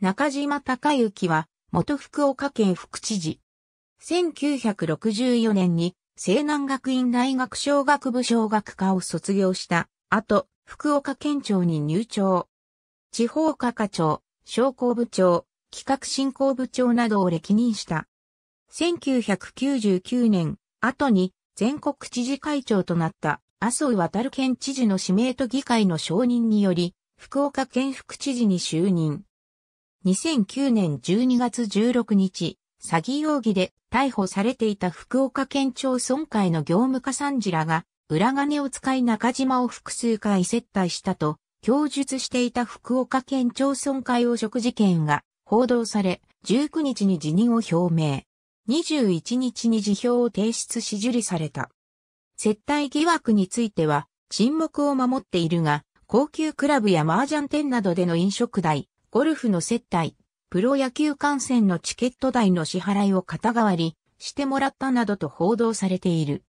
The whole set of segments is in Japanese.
中島隆之は、元福岡県副知事。1964年に、西南学院大学小学部小学科を卒業した後、福岡県庁に入庁。地方課課長、商工部長、企画振興部長などを歴任した。1999年、後に全国知事会長となった麻生渡る県知事の指名と議会の承認により、福岡県副知事に就任。2009年12月16日、詐欺容疑で逮捕されていた福岡県庁村会の業務課参事らが、裏金を使い中島を複数回接待したと、供述していた福岡県町村会汚職事件が報道され、19日に辞任を表明。21日に辞表を提出し受理された。接待疑惑については、沈黙を守っているが、高級クラブや麻雀店などでの飲食代、ゴルフの接待、プロ野球観戦のチケット代の支払いを肩代わりしてもらったなどと報道されている。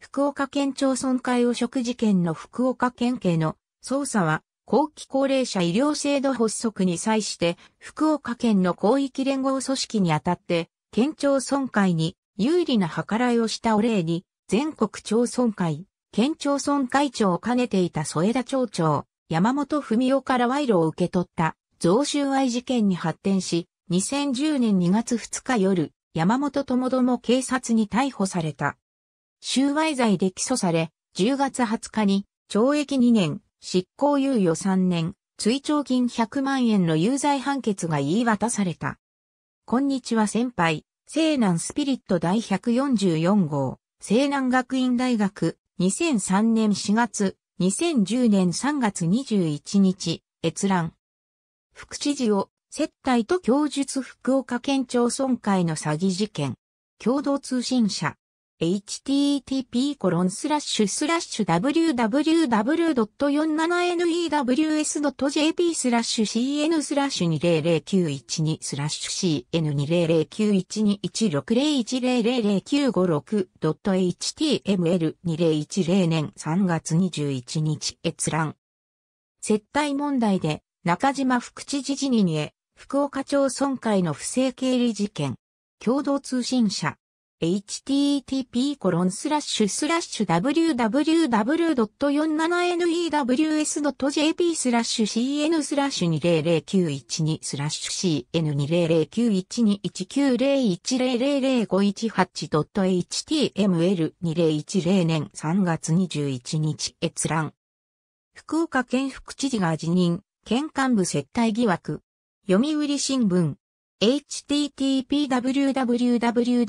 福岡県町村会汚職事件の福岡県警の捜査は、後期高齢者医療制度発足に際して、福岡県の広域連合組織にあたって、県庁村会に有利な計らいをしたお礼に、全国町村会、県庁村会長を兼ねていた添田町長、山本文夫から賄賂を受け取った贈収賄事件に発展し、2010年2月2日夜、山本もど警察に逮捕された。収賄罪で起訴され、10月20日に懲役2年、執行猶予3年、追徴金100万円の有罪判決が言い渡された。こんにちは先輩、西南スピリット第144号、西南学院大学、2003年4月、2010年3月21日、閲覧。副知事を接待と供述福岡県庁村会の詐欺事件。共同通信社。http コロンスラッシュスラッシュ www.47news.jp スラッシュ cn スラッシュ200912スラッシュ cn2009121601000956.html2010 年3月21日閲覧。接待問題で中島副知事辞任へ、福岡町村会の不正経理事件、共同通信社、http コロンスラッシュスラッシュ www.47news.jp スラッシュ cn スラッシュ200912スラッシュ cn20091219001058.html2010 年3月21日閲覧。福岡県副知事が辞任。県幹部接待疑惑。読売新聞。http://www. 読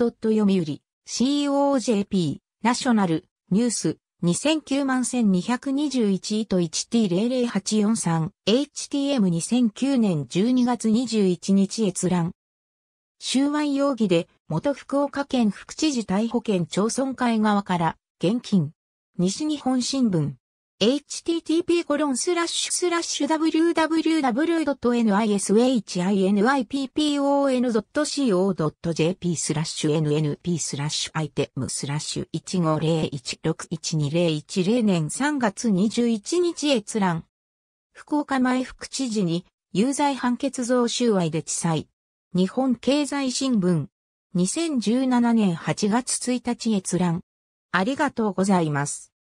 売 COJP ナショナルニュース2009万1221と 1T00843 HTM2009 年12月21日閲覧。収賄容疑で元福岡県副知事逮捕県町村会側から現金。西日本新聞 http://www.nishinipon.co.jp p スラッシュ nnp スラッシュアイテムスラッシュ1501612010年3月21日閲覧。福岡前副知事に有罪判決増収賄で地裁。日本経済新聞。2017年8月1日閲覧。ありがとうございます。